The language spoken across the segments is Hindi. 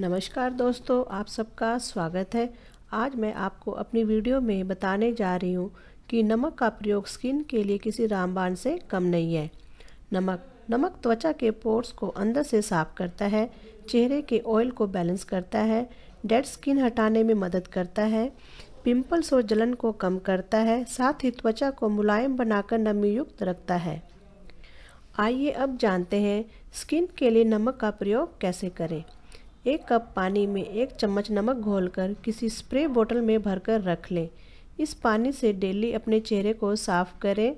नमस्कार दोस्तों आप सबका स्वागत है आज मैं आपको अपनी वीडियो में बताने जा रही हूँ कि नमक का प्रयोग स्किन के लिए किसी रामबाण से कम नहीं है नमक नमक त्वचा के पोर्स को अंदर से साफ करता है चेहरे के ऑयल को बैलेंस करता है डेड स्किन हटाने में मदद करता है पिंपल्स और जलन को कम करता है साथ ही त्वचा को मुलायम बनाकर नमीयुक्त रखता है आइए अब जानते हैं स्किन के लिए नमक का प्रयोग कैसे करें एक कप पानी में एक चम्मच नमक घोलकर किसी स्प्रे बोतल में भरकर रख लें इस पानी से डेली अपने चेहरे को साफ करें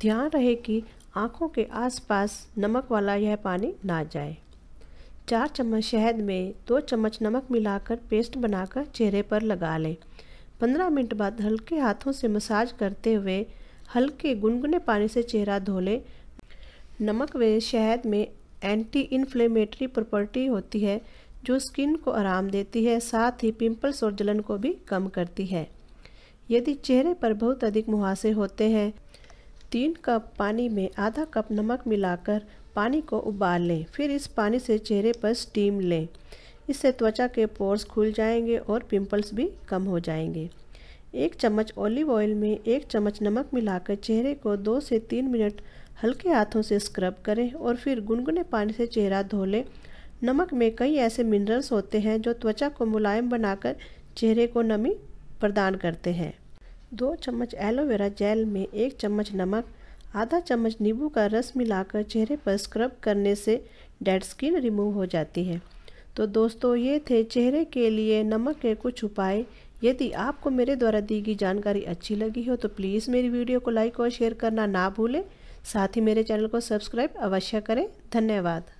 ध्यान रहे कि आँखों के आसपास नमक वाला यह पानी ना जाए चार चम्मच शहद में दो चम्मच नमक मिलाकर पेस्ट बनाकर चेहरे पर लगा लें पंद्रह मिनट बाद हल्के हाथों से मसाज करते हुए हल्के गुनगुने पानी से चेहरा धो लें नमक व शहद में एंटी इन्फ्लेमेटरी प्रॉपर्टी होती है जो स्किन को आराम देती है साथ ही पिंपल्स और जलन को भी कम करती है यदि चेहरे पर बहुत अधिक मुहासे होते हैं तीन कप पानी में आधा कप नमक मिलाकर पानी को उबाल लें फिर इस पानी से चेहरे पर स्टीम लें इससे त्वचा के पोर्स खुल जाएंगे और पिंपल्स भी कम हो जाएंगे एक चम्मच ऑलिव ऑयल में एक चम्मच नमक मिलाकर चेहरे को दो से तीन मिनट हल्के हाथों से स्क्रब करें और फिर गुनगुने पानी से चेहरा धो लें नमक में कई ऐसे मिनरल्स होते हैं जो त्वचा को मुलायम बनाकर चेहरे को नमी प्रदान करते हैं दो चम्मच एलोवेरा जेल में एक चम्मच नमक आधा चम्मच नींबू का रस मिलाकर चेहरे पर स्क्रब करने से डेड स्किन रिमूव हो जाती है तो दोस्तों ये थे चेहरे के लिए नमक के कुछ उपाय यदि आपको मेरे द्वारा दी गई जानकारी अच्छी लगी हो तो प्लीज़ मेरी वीडियो को लाइक और शेयर करना ना भूलें साथ ही मेरे चैनल को सब्सक्राइब अवश्य करें धन्यवाद